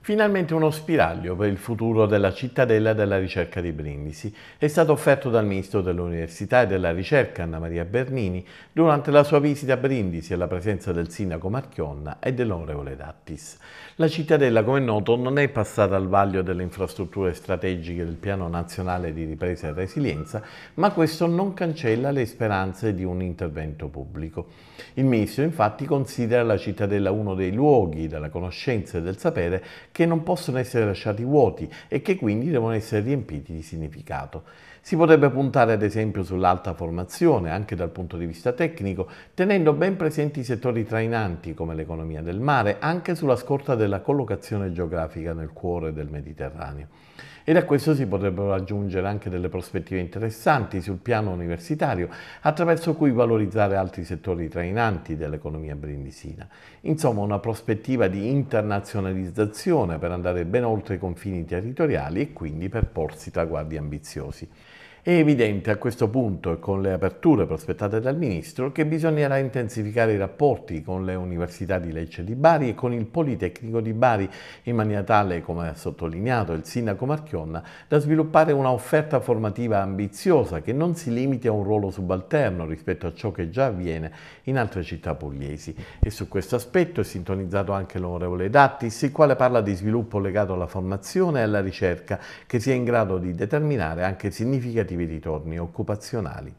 Finalmente uno spiraglio per il futuro della cittadella della ricerca di Brindisi è stato offerto dal Ministro dell'Università e della Ricerca Anna Maria Bernini durante la sua visita a Brindisi alla presenza del sindaco Marchionna e dell'onorevole Dattis. La cittadella, come è noto, non è passata al vaglio delle infrastrutture strategiche del Piano Nazionale di Ripresa e Resilienza, ma questo non cancella le speranze di un intervento pubblico. Il Ministro infatti considera la cittadella uno dei luoghi della conoscenza e del sapere che non possono essere lasciati vuoti e che quindi devono essere riempiti di significato. Si potrebbe puntare ad esempio sull'alta formazione, anche dal punto di vista tecnico, tenendo ben presenti i settori trainanti come l'economia del mare, anche sulla scorta della collocazione geografica nel cuore del Mediterraneo. Ed a questo si potrebbero aggiungere anche delle prospettive interessanti sul piano universitario, attraverso cui valorizzare altri settori trainanti dell'economia brindisina. Insomma, una prospettiva di internazionalizzazione ambizione per andare ben oltre i confini territoriali e quindi per porsi traguardi ambiziosi. È evidente a questo punto e con le aperture prospettate dal Ministro che bisognerà intensificare i rapporti con le università di Lecce di Bari e con il Politecnico di Bari in maniera tale, come ha sottolineato il Sindaco Marchionna, da sviluppare una offerta formativa ambiziosa che non si limiti a un ruolo subalterno rispetto a ciò che già avviene in altre città pugliesi. E su questo aspetto è sintonizzato anche l'onorevole Dattis, il quale parla di sviluppo legato alla formazione e alla ricerca che sia in grado di determinare anche significativi relativi ritorni occupazionali.